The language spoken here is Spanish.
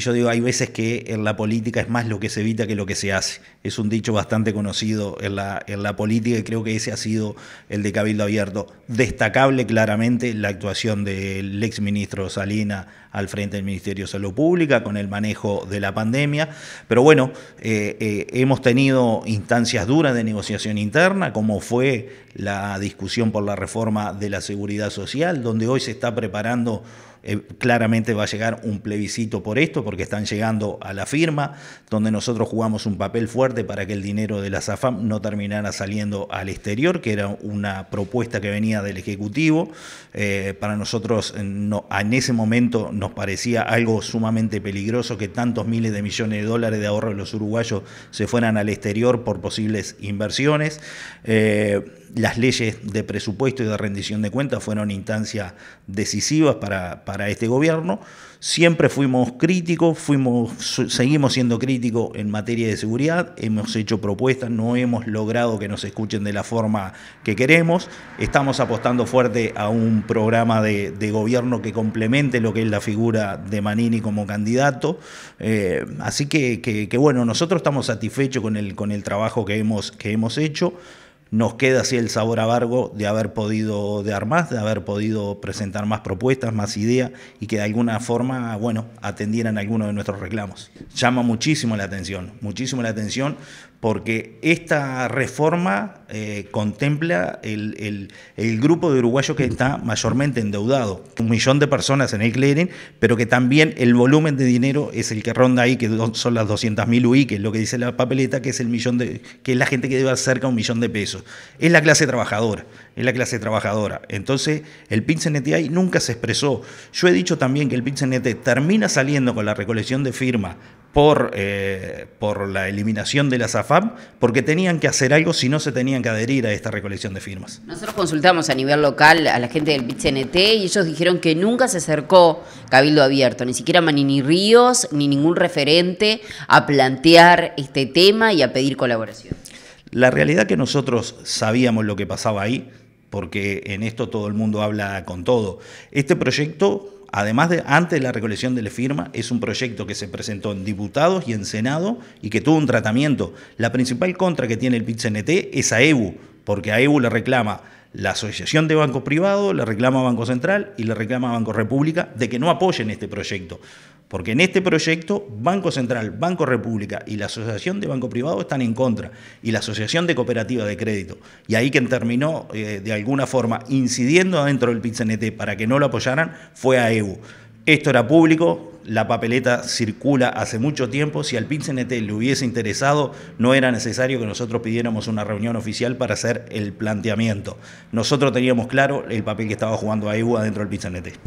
Y yo digo, hay veces que en la política es más lo que se evita que lo que se hace. Es un dicho bastante conocido en la, en la política y creo que ese ha sido el de Cabildo Abierto. Destacable claramente la actuación del exministro Salina al frente del Ministerio de Salud Pública con el manejo de la pandemia. Pero bueno, eh, eh, hemos tenido instancias duras de negociación interna, como fue la discusión por la reforma de la seguridad social, donde hoy se está preparando, eh, claramente va a llegar un plebiscito por esto, porque están llegando a la firma, donde nosotros jugamos un papel fuerte para que el dinero de la SAFAM no terminara saliendo al exterior, que era una propuesta que venía del Ejecutivo. Eh, para nosotros eh, en ese momento nos parecía algo sumamente peligroso que tantos miles de millones de dólares de ahorro de los uruguayos se fueran al exterior por posibles inversiones. Las leyes de presupuesto y de rendición de cuentas fueron instancias decisivas para, para este gobierno. Siempre fuimos críticos, fuimos, seguimos siendo críticos en materia de seguridad, hemos hecho propuestas, no hemos logrado que nos escuchen de la forma que queremos. Estamos apostando fuerte a un programa de, gobierno que complemente lo que es la figura de Manini como candidato. Eh, así que, bueno, nosotros estamos satisfechos con el, con el trabajo que hemos, que hemos hecho nos queda así el sabor a amargo de haber podido dar más, de haber podido presentar más propuestas, más ideas y que de alguna forma, bueno, atendieran algunos de nuestros reclamos. Llama muchísimo la atención, muchísimo la atención porque esta reforma eh, contempla el, grupo de uruguayos que está mayormente endeudado, un millón de personas en el clearing, pero que también el volumen de dinero es el que ronda ahí, que son las 200.000 UI, que es lo que dice la papeleta, que es el millón de, que la gente que debe cerca un millón de pesos. Es la clase trabajadora, es la clase trabajadora. Entonces, el ahí nunca se expresó. Yo he dicho también que el NT termina saliendo con la recolección de firmas por, eh, por la eliminación de la SAFAM porque tenían que hacer algo si no se tenían que adherir a esta recolección de firmas. Nosotros consultamos a nivel local a la gente del pit y ellos dijeron que nunca se acercó Cabildo Abierto, ni siquiera Manini Ríos, ni ningún referente a plantear este tema y a pedir colaboración. La realidad que nosotros sabíamos lo que pasaba ahí, porque en esto todo el mundo habla con todo. Este proyecto, además de antes de la recolección de la firma, es un proyecto que se presentó en diputados y en Senado y que tuvo un tratamiento. La principal contra que tiene el pit es a EBU, porque a EBU le reclama la Asociación de Bancos Privados, le reclama Banco Central y le reclama Banco República de que no apoyen este proyecto. Porque en este proyecto Banco Central, Banco República y la Asociación de Banco Privado están en contra, y la Asociación de Cooperativa de Crédito. Y ahí quien terminó eh, de alguna forma incidiendo adentro del PITCNT para que no lo apoyaran fue a EU. Esto era público, la papeleta circula hace mucho tiempo. Si al CNT le hubiese interesado, no era necesario que nosotros pidiéramos una reunión oficial para hacer el planteamiento. Nosotros teníamos claro el papel que estaba jugando a EU adentro del PINCNT.